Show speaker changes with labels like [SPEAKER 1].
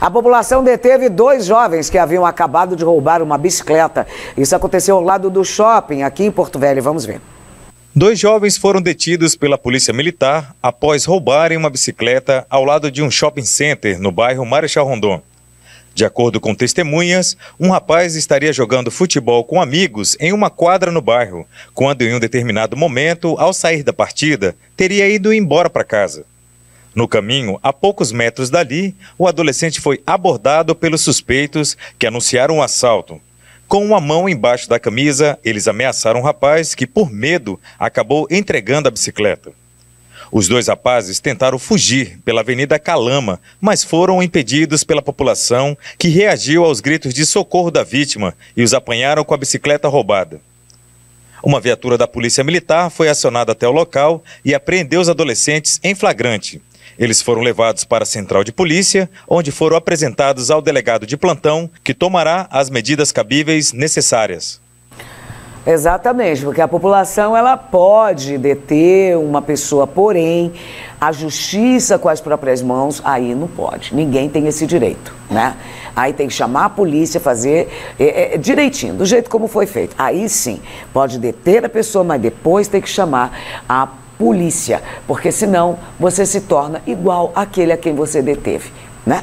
[SPEAKER 1] A população deteve dois jovens que haviam acabado de roubar uma bicicleta. Isso aconteceu ao lado do shopping, aqui em Porto Velho. Vamos ver.
[SPEAKER 2] Dois jovens foram detidos pela Polícia Militar após roubarem uma bicicleta ao lado de um shopping center no bairro Marechal Rondon. De acordo com testemunhas, um rapaz estaria jogando futebol com amigos em uma quadra no bairro, quando em um determinado momento, ao sair da partida, teria ido embora para casa. No caminho, a poucos metros dali, o adolescente foi abordado pelos suspeitos que anunciaram o um assalto. Com uma mão embaixo da camisa, eles ameaçaram o um rapaz que, por medo, acabou entregando a bicicleta. Os dois rapazes tentaram fugir pela Avenida Calama, mas foram impedidos pela população, que reagiu aos gritos de socorro da vítima e os apanharam com a bicicleta roubada. Uma viatura da Polícia Militar foi acionada até o local e apreendeu os adolescentes em flagrante. Eles foram levados para a central de polícia, onde foram apresentados ao delegado de plantão, que tomará as medidas cabíveis necessárias.
[SPEAKER 1] Exatamente, porque a população ela pode deter uma pessoa, porém a justiça com as próprias mãos aí não pode. Ninguém tem esse direito, né? Aí tem que chamar a polícia, fazer é, é, direitinho, do jeito como foi feito. Aí sim pode deter a pessoa, mas depois tem que chamar a polícia, porque senão você se torna igual àquele a quem você deteve, né?